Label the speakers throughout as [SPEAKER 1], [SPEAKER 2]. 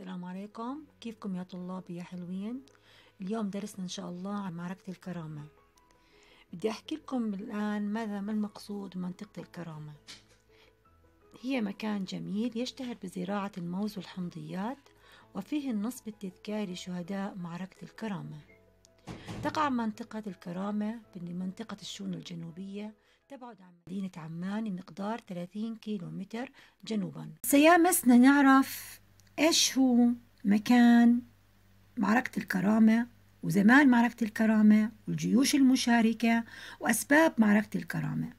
[SPEAKER 1] السلام عليكم كيفكم يا طلابي يا حلوين اليوم درسنا ان شاء الله عن معركة الكرامة بدي احكي لكم الان ماذا ما المقصود بمنطقة الكرامة هي مكان جميل يشتهر بزراعة الموز والحمضيات وفيه النصب التذكاري شهداء معركة الكرامة تقع منطقة الكرامة بمنطقة الشون الجنوبية تبعد عن مدينة عمان بمقدار 30 كيلو متر جنوبا سيامسنا نعرف إيش هو مكان معركة الكرامة وزمان معركة الكرامة والجيوش المشاركة وأسباب معركة الكرامة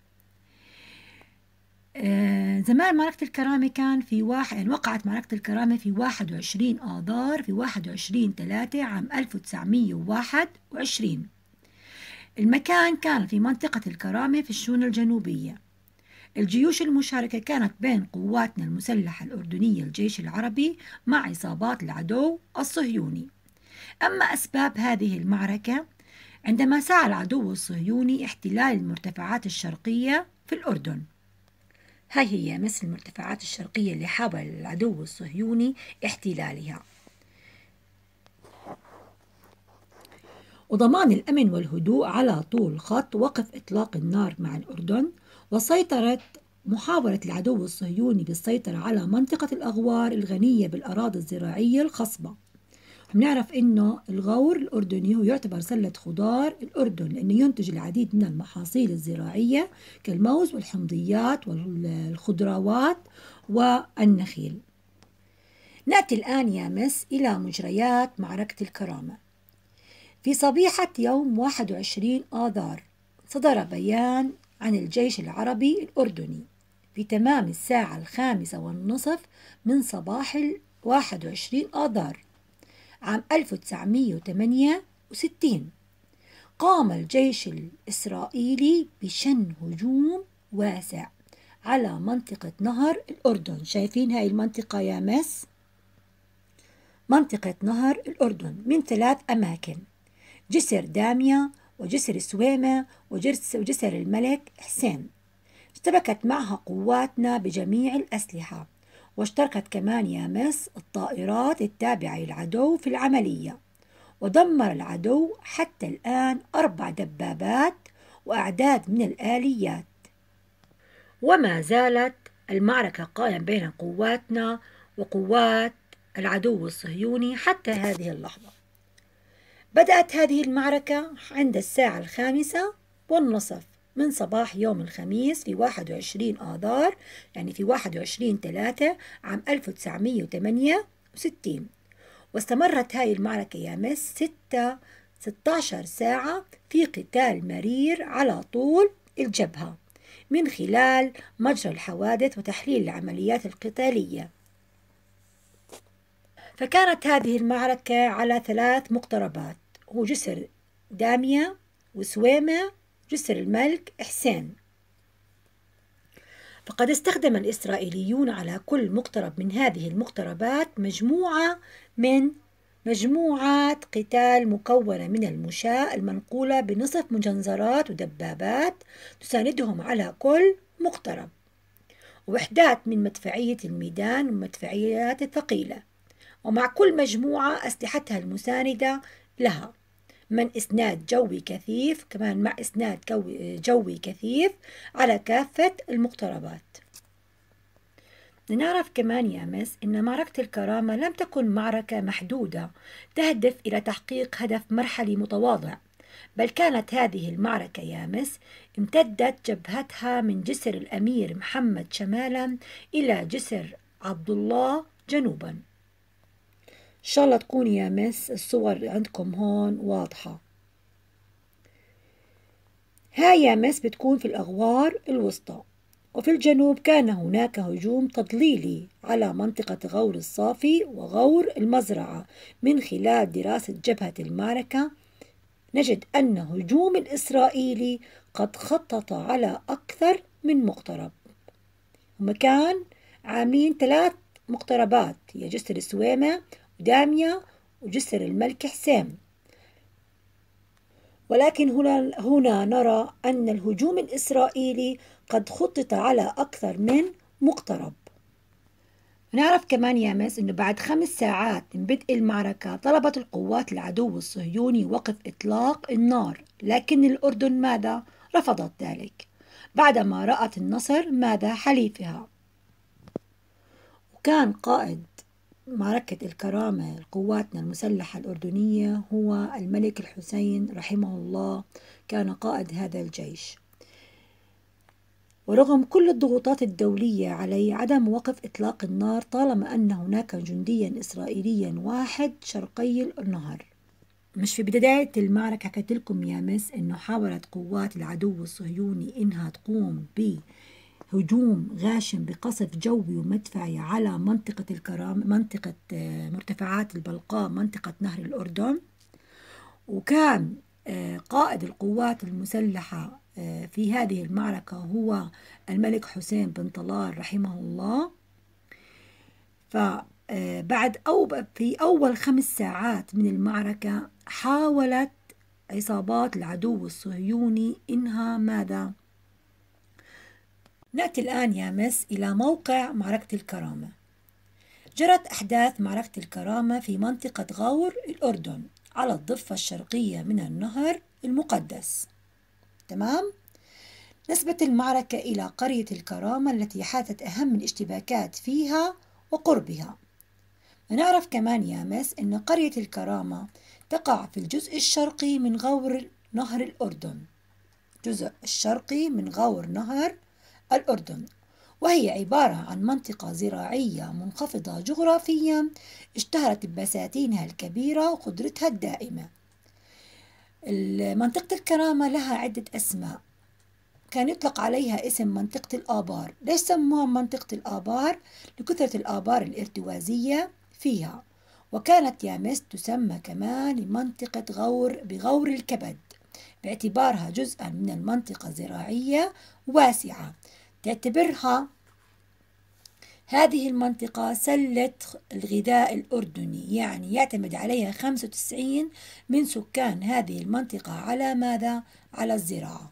[SPEAKER 1] آه، زمان معركة الكرامة كان في واحد يعني وقعت معركة الكرامة في 21 آذار في 21 3 عام 1921 المكان كان في منطقة الكرامة في الشون الجنوبية الجيوش المشاركة كانت بين قواتنا المسلحة الأردنية الجيش العربي مع عصابات العدو الصهيوني أما أسباب هذه المعركة عندما سعى العدو الصهيوني احتلال المرتفعات الشرقية في الأردن هاي هي مثل المرتفعات الشرقية اللي حاول العدو الصهيوني احتلالها وضمان الأمن والهدوء على طول خط وقف إطلاق النار مع الأردن وسيطرت محاولة العدو الصهيوني بالسيطرة على منطقة الأغوار الغنية بالأراضي الزراعية الخصبة بنعرف إنه الغور الأردني هو يعتبر سلة خضار الأردن لأنه ينتج العديد من المحاصيل الزراعية كالموز والحمضيات والخضروات والنخيل نأتي الآن يا مس إلى مجريات معركة الكرامة في صبيحة يوم 21 آذار صدر بيان عن الجيش العربي الأردني في تمام الساعة الخامسة والنصف من صباح الواحد 21 آذار عام 1968 قام الجيش الإسرائيلي بشن هجوم واسع على منطقة نهر الأردن شايفين هاي المنطقة يا مس منطقة نهر الأردن من ثلاث أماكن جسر دامية وجسر سويمة وجسر الملك حسين اشتبكت معها قواتنا بجميع الأسلحة واشتركت كمان يا مس الطائرات التابعة للعدو في العملية ودمر العدو حتى الآن أربع دبابات وأعداد من الآليات وما زالت المعركة قائمة بين قواتنا وقوات العدو الصهيوني حتى هذه اللحظة بدأت هذه المعركة عند الساعة الخامسة والنصف من صباح يوم الخميس في 21 آذار يعني في 21 ثلاثة عام 1968 واستمرت هاي المعركة يا مس ستة 16 ساعة في قتال مرير على طول الجبهة من خلال مجرى الحوادث وتحليل العمليات القتالية فكانت هذه المعركة على ثلاث مقتربات هو جسر دامية وسويمة جسر الملك إحسان فقد استخدم الإسرائيليون على كل مقترب من هذه المقتربات مجموعة من مجموعات قتال مكونة من المشاة المنقولة بنصف مجنزرات ودبابات تساندهم على كل مقترب وحدات من مدفعية الميدان والمدفعيات الثقيلة ومع كل مجموعة أسلحتها المساندة لها من إسناد جوي كثيف كمان مع إسناد جوي كثيف على كافة المقتربات نعرف كمان يا مس أن معركة الكرامة لم تكن معركة محدودة تهدف إلى تحقيق هدف مرحلي متواضع بل كانت هذه المعركة يا مس امتدت جبهتها من جسر الأمير محمد شمالا إلى جسر عبد الله جنوبا شاء الله تكون يا مس الصور عندكم هون واضحة هاي يا مس بتكون في الأغوار الوسطى وفي الجنوب كان هناك هجوم تضليلي على منطقة غور الصافي وغور المزرعة من خلال دراسة جبهة المعركة نجد أن هجوم الإسرائيلي قد خطط على أكثر من مقترب ومكان عاملين ثلاث مقتربات هي جسر السويمة دامية وجسر الملك حسام ولكن هنا, هنا نرى أن الهجوم الإسرائيلي قد خطط على أكثر من مقترب نعرف كمان يا مس أنه بعد خمس ساعات من بدء المعركة طلبت القوات العدو الصهيوني وقف إطلاق النار لكن الأردن ماذا؟ رفضت ذلك بعدما رأت النصر ماذا حليفها وكان قائد معركة الكرامة لقواتنا المسلحة الأردنية هو الملك الحسين رحمه الله كان قائد هذا الجيش ورغم كل الضغوطات الدولية علي عدم وقف إطلاق النار طالما أن هناك جنديا إسرائيليا واحد شرقي النهر مش في بداية المعركة حكيت لكم يا مس إنه حاولت قوات العدو الصهيوني إنها تقوم ب هجوم غاشم بقصف جوي ومدفعي على منطقة الكرام منطقة آه، مرتفعات البلقاء منطقة نهر الأردن وكان آه، قائد القوات المسلحة آه، في هذه المعركة هو الملك حسين بن طلال رحمه الله فبعد أو في أول خمس ساعات من المعركة حاولت عصابات العدو الصهيوني إنها ماذا؟ نأتي الآن يا مس إلى موقع معركة الكرامة جرت أحداث معركة الكرامة في منطقة غور الأردن على الضفة الشرقية من النهر المقدس تمام؟ نسبة المعركة إلى قرية الكرامة التي حاتت أهم الاشتباكات فيها وقربها نعرف كمان يا مس أن قرية الكرامة تقع في الجزء الشرقي من غور نهر الأردن الجزء الشرقي من غور نهر الأردن وهي عبارة عن منطقة زراعية منخفضة جغرافيا اشتهرت ببساتينها الكبيرة وقدرتها الدائمة منطقة الكرامة لها عدة أسماء كان يطلق عليها اسم منطقة الآبار ليش سموها منطقة الآبار؟ لكثرة الآبار الارتوازية فيها وكانت يامس تسمى كمان منطقة غور بغور الكبد باعتبارها جزءا من المنطقة الزراعية واسعة تعتبرها هذه المنطقة سلة الغذاء الأردني يعني يعتمد عليها 95 من سكان هذه المنطقة على ماذا؟ على الزراعة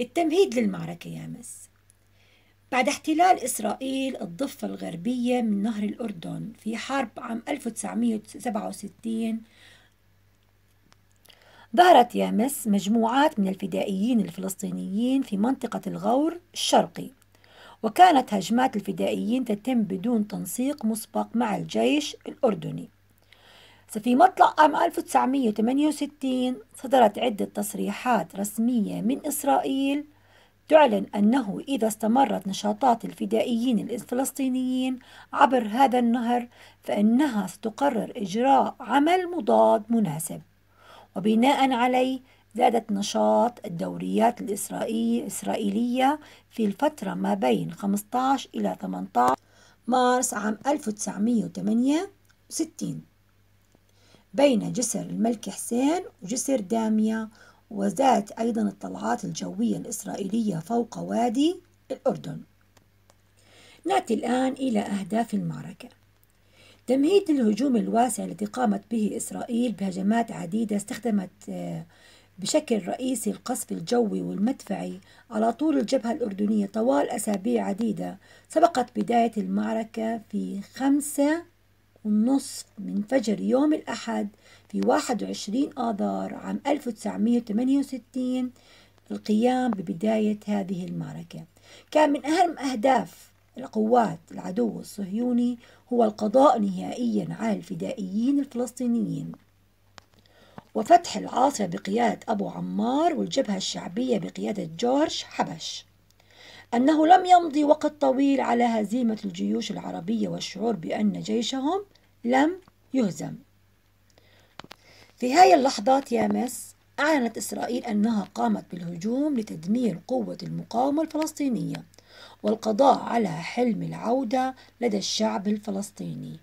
[SPEAKER 1] التمهيد للمعركة يا مس بعد احتلال إسرائيل الضفة الغربية من نهر الأردن في حرب عام 1967 ظهرت يا مس مجموعات من الفدائيين الفلسطينيين في منطقة الغور الشرقي وكانت هجمات الفدائيين تتم بدون تنسيق مسبق مع الجيش الأردني ففي مطلع عام 1968 صدرت عدة تصريحات رسمية من إسرائيل تعلن أنه إذا استمرت نشاطات الفدائيين الفلسطينيين عبر هذا النهر فإنها ستقرر إجراء عمل مضاد مناسب وبناء عليه زادت نشاط الدوريات الإسرائيلية في الفترة ما بين 15 إلى 18 مارس عام 1968 بين جسر الملك حسين وجسر دامية وزادت أيضا الطلعات الجوية الإسرائيلية فوق وادي الأردن نأتي الآن إلى أهداف المعركة تمهيد الهجوم الواسع الذي قامت به إسرائيل بهجمات عديدة استخدمت آه، بشكل رئيسي القصف الجوي والمدفعي على طول الجبهة الأردنية طوال أسابيع عديدة سبقت بداية المعركة في خمسة ونصف من فجر يوم الأحد في 21 آذار عام 1968 القيام ببداية هذه المعركة كان من أهم أهداف القوات العدو الصهيوني هو القضاء نهائيا على الفدائيين الفلسطينيين وفتح العاصمة بقيادة أبو عمار والجبهة الشعبية بقيادة جورج حبش أنه لم يمضي وقت طويل على هزيمة الجيوش العربية والشعور بأن جيشهم لم يهزم في هاي اللحظات يا مس أعلنت إسرائيل أنها قامت بالهجوم لتدمير قوة المقاومة الفلسطينية والقضاء على حلم العودة لدى الشعب الفلسطيني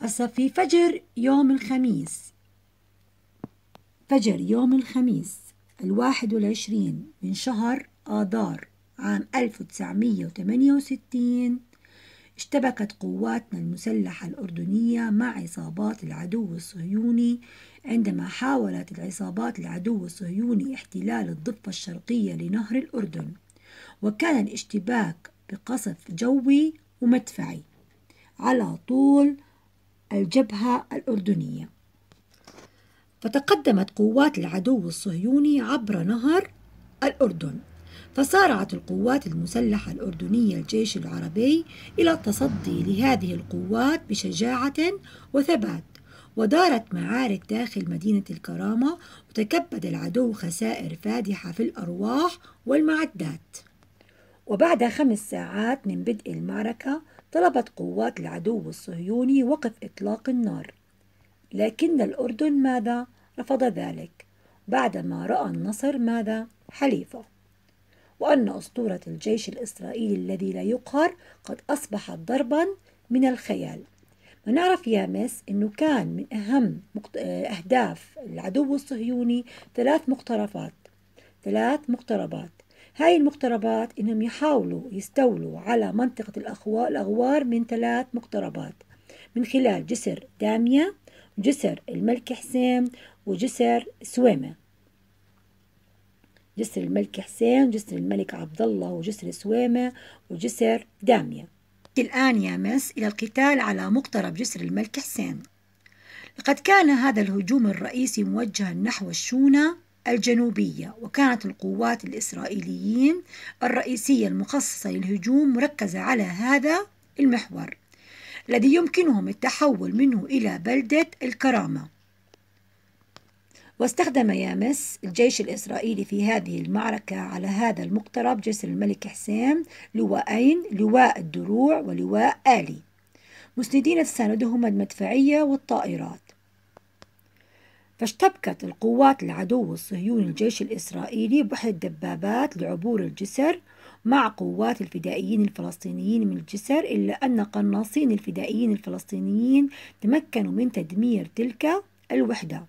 [SPEAKER 1] هسا في فجر يوم الخميس فجر يوم الخميس الواحد والعشرين من شهر آذار عام 1968 اشتبكت قواتنا المسلحة الأردنية مع عصابات العدو الصهيوني عندما حاولت العصابات العدو الصهيوني احتلال الضفة الشرقية لنهر الأردن وكان الاشتباك بقصف جوي ومدفعي على طول الجبهة الأردنية فتقدمت قوات العدو الصهيوني عبر نهر الأردن فسارعت القوات المسلحة الأردنية الجيش العربي إلى التصدي لهذه القوات بشجاعة وثبات ودارت معارك داخل مدينة الكرامة وتكبد العدو خسائر فادحة في الأرواح والمعدات وبعد خمس ساعات من بدء المعركة طلبت قوات العدو الصهيوني وقف إطلاق النار لكن الأردن ماذا؟ رفض ذلك بعدما رأى النصر ماذا؟ حليفه وأن أسطورة الجيش الإسرائيلي الذي لا يقهر قد أصبحت ضربا من الخيال ونعرف يا مس أنه كان من أهم آه، أهداف العدو الصهيوني ثلاث مقترفات ثلاث مقتربات هاي المقتربات إنهم يحاولوا يستولوا على منطقة الأغوار من ثلاث مقتربات من خلال جسر دامية جسر الملك حسين وجسر سويمة جسر الملك حسين جسر الملك عبد الله وجسر سويمة وجسر دامية الآن يا مس إلى القتال على مقترب جسر الملك حسين لقد كان هذا الهجوم الرئيسي موجها نحو الشونة الجنوبية وكانت القوات الإسرائيليين الرئيسية المخصصة للهجوم مركزة على هذا المحور الذي يمكنهم التحول منه إلى بلدة الكرامة واستخدم يامس الجيش الإسرائيلي في هذه المعركة على هذا المقترب جسر الملك حسام لواءين لواء الدروع ولواء آلي مسندين تساندهما المدفعية والطائرات فاشتبكت القوات العدو الصهيوني الجيش الإسرائيلي بحر الدبابات لعبور الجسر مع قوات الفدائيين الفلسطينيين من الجسر إلا أن قناصين الفدائيين الفلسطينيين تمكنوا من تدمير تلك الوحدة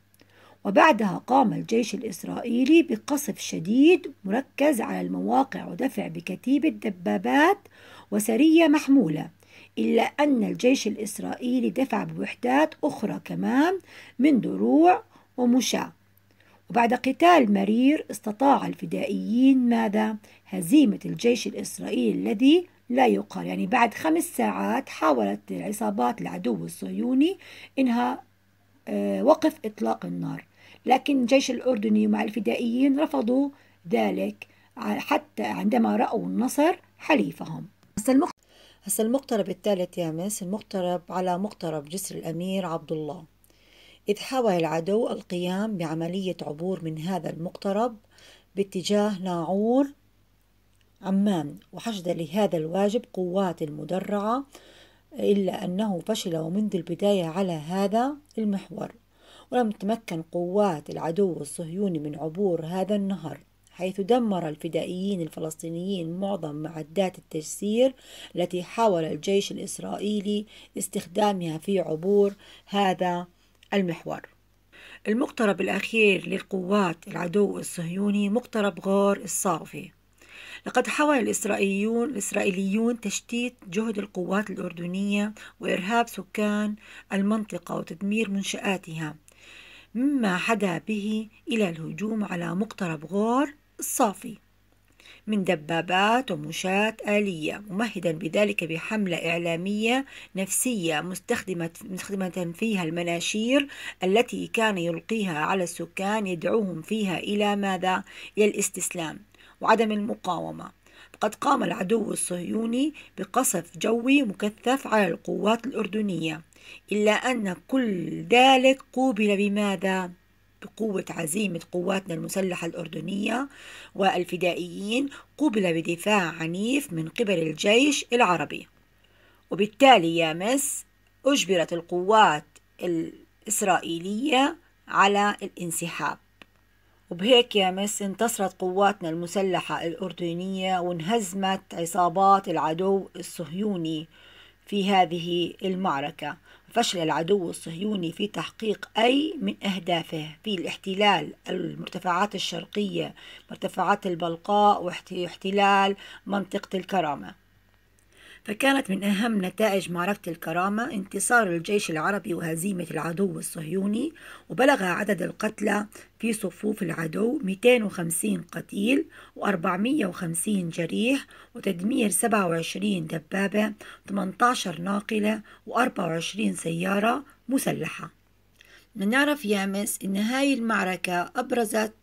[SPEAKER 1] وبعدها قام الجيش الإسرائيلي بقصف شديد مركز على المواقع ودفع بكتيبة دبابات وسرية محمولة إلا أن الجيش الإسرائيلي دفع بوحدات أخرى كمان من دروع ومشاة وبعد قتال مرير استطاع الفدائيين ماذا؟ هزيمة الجيش الإسرائيلي الذي لا يقال يعني بعد خمس ساعات حاولت عصابات العدو الصهيوني إنها آه، وقف إطلاق النار لكن الجيش الأردني مع الفدائيين رفضوا ذلك حتى عندما رأوا النصر حليفهم هسا المقترب الثالث يا مس المقترب على مقترب جسر الأمير عبد الله إذ حاول العدو القيام بعملية عبور من هذا المقترب باتجاه ناعور عمان وحشد لهذا الواجب قوات المدرعة إلا أنه فشل ومنذ البداية على هذا المحور ولم تمكن قوات العدو الصهيوني من عبور هذا النهر حيث دمر الفدائيين الفلسطينيين معظم معدات التجسير التي حاول الجيش الإسرائيلي استخدامها في عبور هذا المحور المقترب الأخير للقوات العدو الصهيوني مقترب غور الصافي لقد حاول الإسرائيليون, الإسرائيليون تشتيت جهد القوات الأردنية وإرهاب سكان المنطقة وتدمير منشآتها مما حدا به إلى الهجوم على مقترب غور الصافي من دبابات ومشاة آلية ممهدا بذلك بحملة إعلامية نفسية مستخدمة, مستخدمة فيها المناشير التي كان يلقيها على السكان يدعوهم فيها إلى ماذا؟ إلى الاستسلام وعدم المقاومة قد قام العدو الصهيوني بقصف جوي مكثف على القوات الأردنية إلا أن كل ذلك قوبل بماذا؟ بقوة عزيمة قواتنا المسلحة الأردنية والفدائيين قوبل بدفاع عنيف من قبل الجيش العربي وبالتالي يا مس أجبرت القوات الإسرائيلية على الانسحاب وبهيك يا مس انتصرت قواتنا المسلحة الأردنية وانهزمت عصابات العدو الصهيوني في هذه المعركة فشل العدو الصهيوني في تحقيق أي من أهدافه في الاحتلال المرتفعات الشرقية مرتفعات البلقاء واحتلال منطقة الكرامة فكانت من أهم نتائج معركة الكرامة انتصار الجيش العربي وهزيمة العدو الصهيوني وبلغ عدد القتلى في صفوف العدو 250 قتيل و450 جريح وتدمير 27 دبابة 18 ناقلة و24 سيارة مسلحة نعرف يامس أن هاي المعركة أبرزت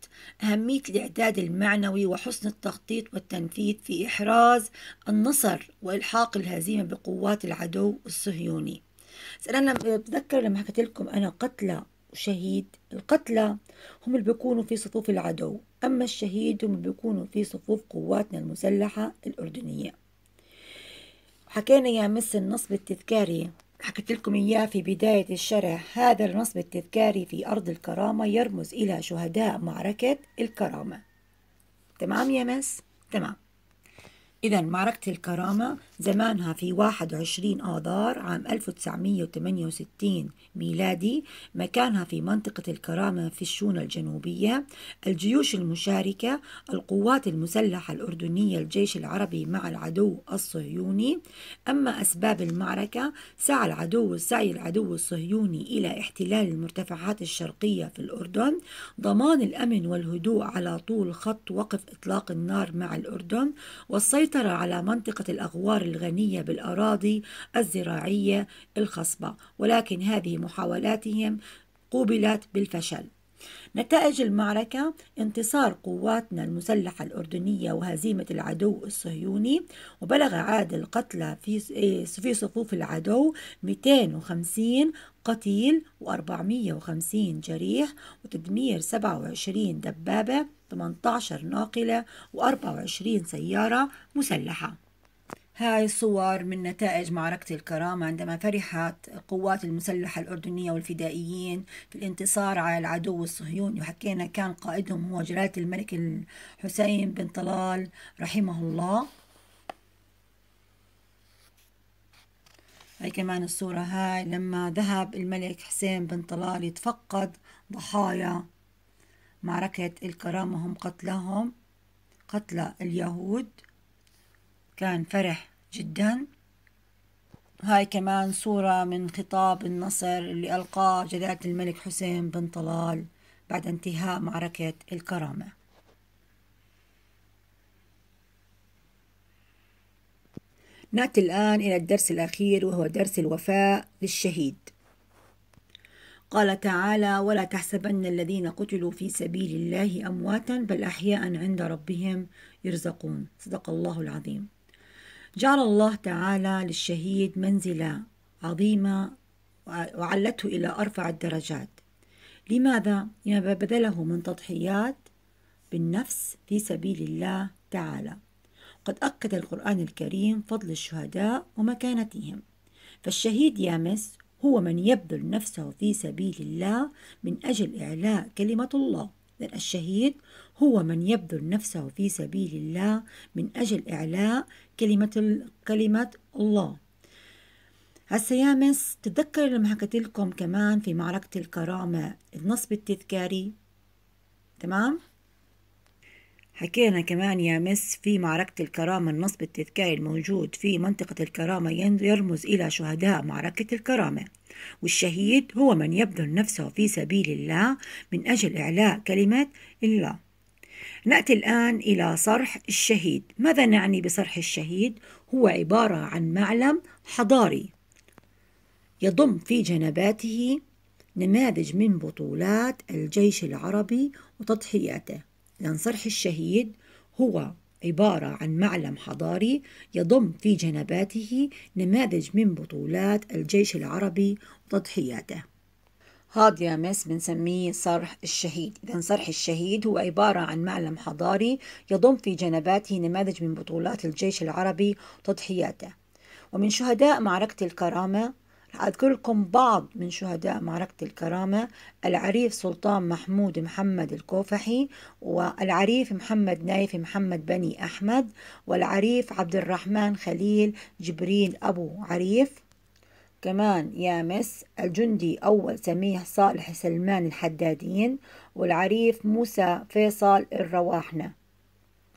[SPEAKER 1] أهمية الإعداد المعنوي وحسن التخطيط والتنفيذ في إحراز النصر وإلحاق الهزيمة بقوات العدو الصهيوني أنا بتذكر لما حكيت لكم أنا قتلى وشهيد القتلى هم اللي بيكونوا في صفوف العدو أما الشهيد هم اللي بيكونوا في صفوف قواتنا المسلحة الأردنية حكينا يا مس النصب التذكاري حكيت لكم إياه في بداية الشرح هذا النصب التذكاري في أرض الكرامة يرمز إلى شهداء معركة الكرامة تمام يا مس؟ تمام إذا معركة الكرامة زمانها في 21 آذار عام 1968 ميلادي مكانها في منطقة الكرامة في الشونة الجنوبية الجيوش المشاركة القوات المسلحة الأردنية الجيش العربي مع العدو الصهيوني أما أسباب المعركة سعى العدو سعي العدو الصهيوني إلى احتلال المرتفعات الشرقية في الأردن ضمان الأمن والهدوء على طول خط وقف إطلاق النار مع الأردن والسيطرة على منطقة الأغوار الغنية بالأراضي الزراعية الخصبة ولكن هذه محاولاتهم قوبلت بالفشل نتائج المعركة انتصار قواتنا المسلحة الأردنية وهزيمة العدو الصهيوني وبلغ عدد القتلى إيه، في صفوف العدو 250 قتيل و450 جريح وتدمير 27 دبابة 18 ناقلة و24 سيارة مسلحة هاي صور من نتائج معركة الكرامة عندما فرحت القوات المسلحة الأردنية والفدائيين في الانتصار على العدو الصهيوني وحكينا كان قائدهم هو جلالة الملك الحسين بن طلال رحمه الله هاي كمان الصورة هاي لما ذهب الملك حسين بن طلال يتفقد ضحايا معركة الكرامة هم قتلهم قتلى اليهود كان فرح جدا هاي كمان صورة من خطاب النصر اللي ألقاه جلالة الملك حسين بن طلال بعد انتهاء معركة الكرامة نأتي الآن إلى الدرس الأخير وهو درس الوفاء للشهيد قال تعالى ولا تحسبن الذين قتلوا في سبيل الله أمواتا بل أحياء عند ربهم يرزقون صدق الله العظيم جعل الله تعالى للشهيد منزلة عظيمة وعلته إلى أرفع الدرجات لماذا؟ لما بذله من تضحيات بالنفس في سبيل الله تعالى قد أكد القرآن الكريم فضل الشهداء ومكانتهم فالشهيد يامس هو من يبذل نفسه في سبيل الله من أجل إعلاء كلمة الله إذا الشهيد هو من يبذل نفسه في سبيل الله من أجل إعلاء كلمة كلمة الله هسه يا مس تتذكر لما حكيت لكم كمان في معركة الكرامة النصب التذكاري تمام حكينا كمان يا مس في معركة الكرامة النصب التذكاري الموجود في منطقة الكرامة يرمز إلى شهداء معركة الكرامة والشهيد هو من يبذل نفسه في سبيل الله من أجل إعلاء كلمة الله نأتي الآن إلى صرح الشهيد ماذا نعني بصرح الشهيد؟ هو عبارة عن معلم حضاري يضم في جنباته نماذج من بطولات الجيش العربي وتضحياته لأن صرح الشهيد هو عبارة عن معلم حضاري يضم في جنباته نماذج من بطولات الجيش العربي وتضحياته هاد يا مس بنسميه صرح الشهيد إذا صرح الشهيد هو عبارة عن معلم حضاري يضم في جنباته نماذج من بطولات الجيش العربي وتضحياته ومن شهداء معركة الكرامة أذكر لكم بعض من شهداء معركة الكرامة العريف سلطان محمود محمد الكوفحي والعريف محمد نايف محمد بني أحمد والعريف عبد الرحمن خليل جبريل أبو عريف كمان يامس الجندي أول سميح صالح سلمان الحدادين والعريف موسى فيصل الرواحنة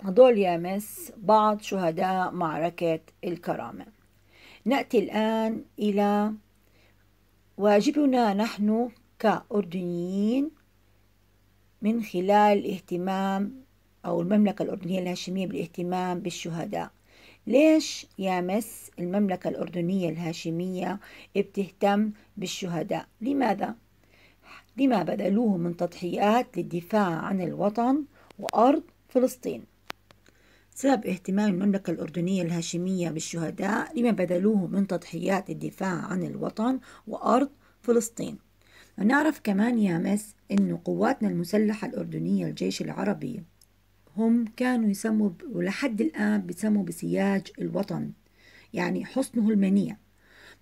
[SPEAKER 1] هدول يامس بعض شهداء معركة الكرامة نأتي الآن إلى واجبنا نحن كأردنيين من خلال الاهتمام أو المملكة الأردنية الهاشمية بالاهتمام بالشهداء ليش يا مس المملكة الأردنية الهاشمية بتهتم بالشهداء لماذا؟ لما بذلوه من تضحيات للدفاع عن الوطن وأرض فلسطين سبب اهتمام المملكة الأردنية الهاشمية بالشهداء لما بذلوه من تضحيات الدفاع عن الوطن وأرض فلسطين نعرف كمان يا مس أن قواتنا المسلحة الأردنية الجيش العربي هم كانوا يسموا ولحد الآن بيسموا بسياج الوطن يعني حصنه المنيع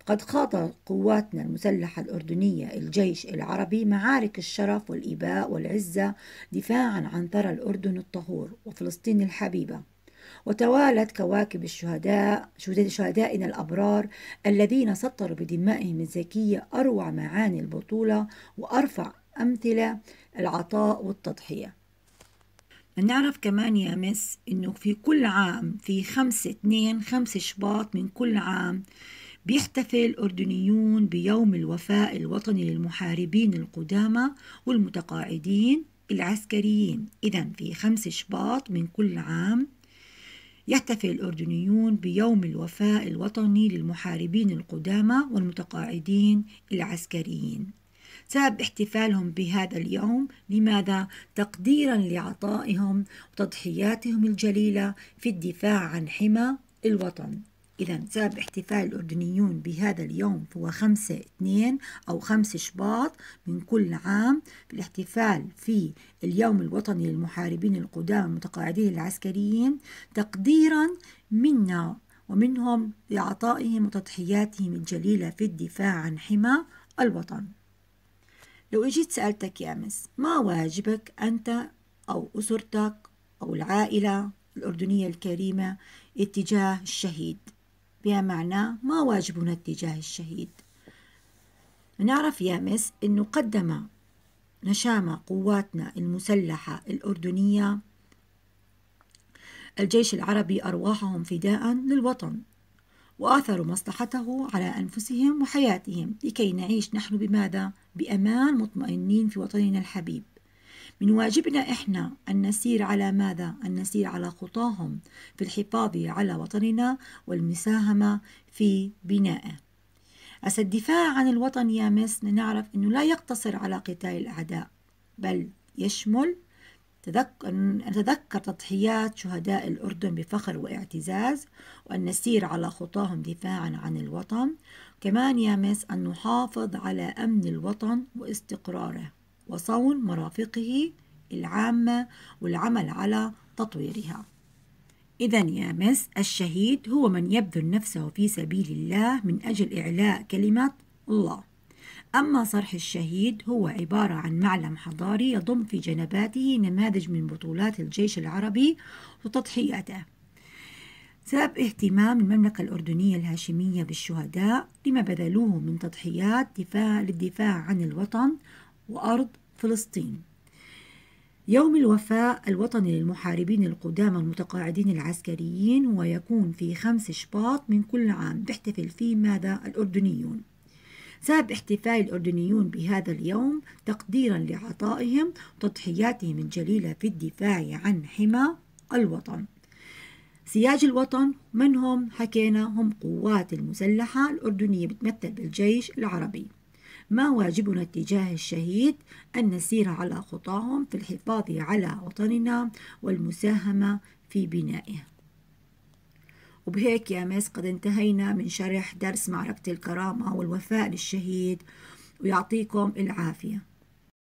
[SPEAKER 1] قد خاض قواتنا المسلحة الأردنية الجيش العربي معارك الشرف والإباء والعزة دفاعا عن ثرى الأردن الطهور وفلسطين الحبيبة وتوالت كواكب الشهداء شهدائنا الأبرار الذين سطروا بدمائهم الزكية أروع معاني البطولة وأرفع أمثلة العطاء والتضحية نعرف كمان يا مس إنه في كل عام في خمسة اثنين خمسة شباط من كل عام بيحتفل الأردنيون بيوم الوفاء الوطني للمحاربين القدامى والمتقاعدين العسكريين إذا في خمسة شباط من كل عام يحتفل الأردنيون بيوم الوفاء الوطني للمحاربين القدامى والمتقاعدين العسكريين سبب احتفالهم بهذا اليوم لماذا تقديرا لعطائهم وتضحياتهم الجليله في الدفاع عن حمى الوطن إذا سبب احتفال الأردنيون بهذا اليوم هو خمسة اثنين أو خمسة شباط من كل عام بالاحتفال في اليوم الوطني للمحاربين القدامى المتقاعدين العسكريين تقديرا منا ومنهم لعطائهم وتضحياتهم الجليلة في الدفاع عن حمى الوطن لو اجيت سألتك يا أمس ما واجبك أنت أو أسرتك أو العائلة الأردنية الكريمة اتجاه الشهيد بها معناه ما واجبنا اتجاه الشهيد نعرف يا مس أنه قدم نشامة قواتنا المسلحة الأردنية الجيش العربي أرواحهم فداء للوطن وآثروا مصلحته على أنفسهم وحياتهم لكي نعيش نحن بماذا؟ بأمان مطمئنين في وطننا الحبيب من واجبنا إحنا أن نسير على ماذا؟ أن نسير على خطاهم في الحفاظ على وطننا والمساهمة في بنائه أس الدفاع عن الوطن يا مس نعرف أنه لا يقتصر على قتال الأعداء بل يشمل تذكر نتذكر تضحيات شهداء الأردن بفخر واعتزاز وأن نسير على خطاهم دفاعا عن الوطن كمان يا مس أن نحافظ على أمن الوطن واستقراره وصون مرافقه العامة والعمل على تطويرها إذا يا مس الشهيد هو من يبذل نفسه في سبيل الله من أجل إعلاء كلمة الله أما صرح الشهيد هو عبارة عن معلم حضاري يضم في جنباته نماذج من بطولات الجيش العربي وتضحياته سبب اهتمام المملكة الأردنية الهاشمية بالشهداء لما بذلوه من تضحيات دفاع للدفاع عن الوطن وأرض فلسطين يوم الوفاء الوطني للمحاربين القدامى المتقاعدين العسكريين ويكون في خمس شباط من كل عام بيحتفل فيه ماذا الأردنيون سبب احتفال الأردنيون بهذا اليوم تقديرا لعطائهم وتضحياتهم الجليلة في الدفاع عن حمى الوطن سياج الوطن من هم حكينا هم قوات المسلحة الأردنية بتمثل بالجيش العربي ما واجبنا تجاه الشهيد أن نسير على خطاهم في الحفاظ على وطننا والمساهمة في بنائه وبهيك يا مس قد انتهينا من شرح درس معركة الكرامة والوفاء للشهيد ويعطيكم العافية